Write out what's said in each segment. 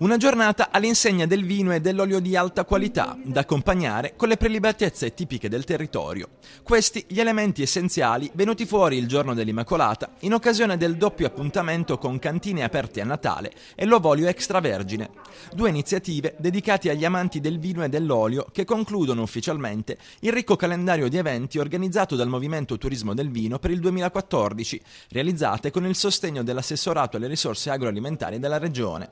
Una giornata all'insegna del vino e dell'olio di alta qualità, da accompagnare con le prelibatezze tipiche del territorio. Questi gli elementi essenziali venuti fuori il giorno dell'Immacolata in occasione del doppio appuntamento con cantine aperte a Natale e l'ovolio extravergine. Due iniziative dedicate agli amanti del vino e dell'olio che concludono ufficialmente il ricco calendario di eventi organizzato dal Movimento Turismo del Vino per il 2014, realizzate con il sostegno dell'assessorato alle risorse agroalimentari della Regione.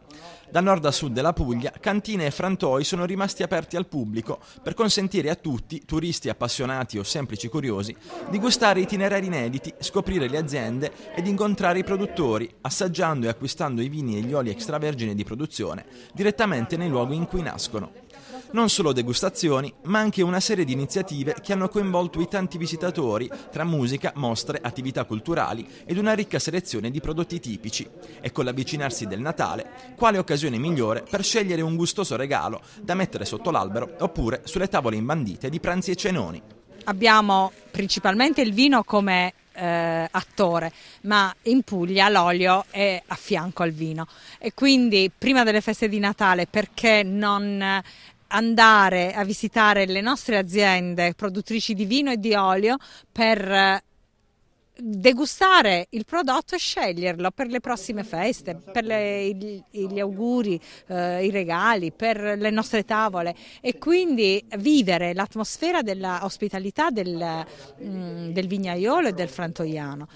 Da nord nord a sud della Puglia, cantine e frantoi sono rimasti aperti al pubblico per consentire a tutti, turisti appassionati o semplici curiosi, di gustare itinerari inediti, scoprire le aziende ed incontrare i produttori, assaggiando e acquistando i vini e gli oli extravergini di produzione direttamente nei luoghi in cui nascono. Non solo degustazioni, ma anche una serie di iniziative che hanno coinvolto i tanti visitatori tra musica, mostre, attività culturali ed una ricca selezione di prodotti tipici. E con l'avvicinarsi del Natale, quale occasione migliore per scegliere un gustoso regalo da mettere sotto l'albero oppure sulle tavole imbandite di pranzi e cenoni? Abbiamo principalmente il vino come eh, attore, ma in Puglia l'olio è a fianco al vino e quindi prima delle feste di Natale perché non andare a visitare le nostre aziende produttrici di vino e di olio per eh, degustare il prodotto e sceglierlo per le prossime feste, per le, gli auguri, eh, i regali, per le nostre tavole e quindi vivere l'atmosfera dell'ospitalità del, mm, del, vignaiolo e del frantoiano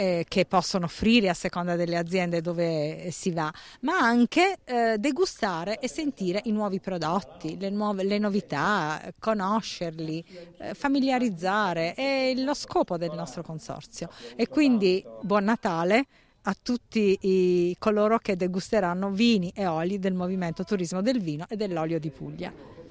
eh, che possono offrire a seconda delle aziende dove eh, si va, ma anche eh, degustare e sentire i nuovi prodotti, le, nuove, le novità, conoscerli, eh, familiarizzare, è lo scopo del nostro consorzio. E quindi buon Natale a tutti i, coloro che degusteranno vini e oli del Movimento Turismo del Vino e dell'Olio di Puglia.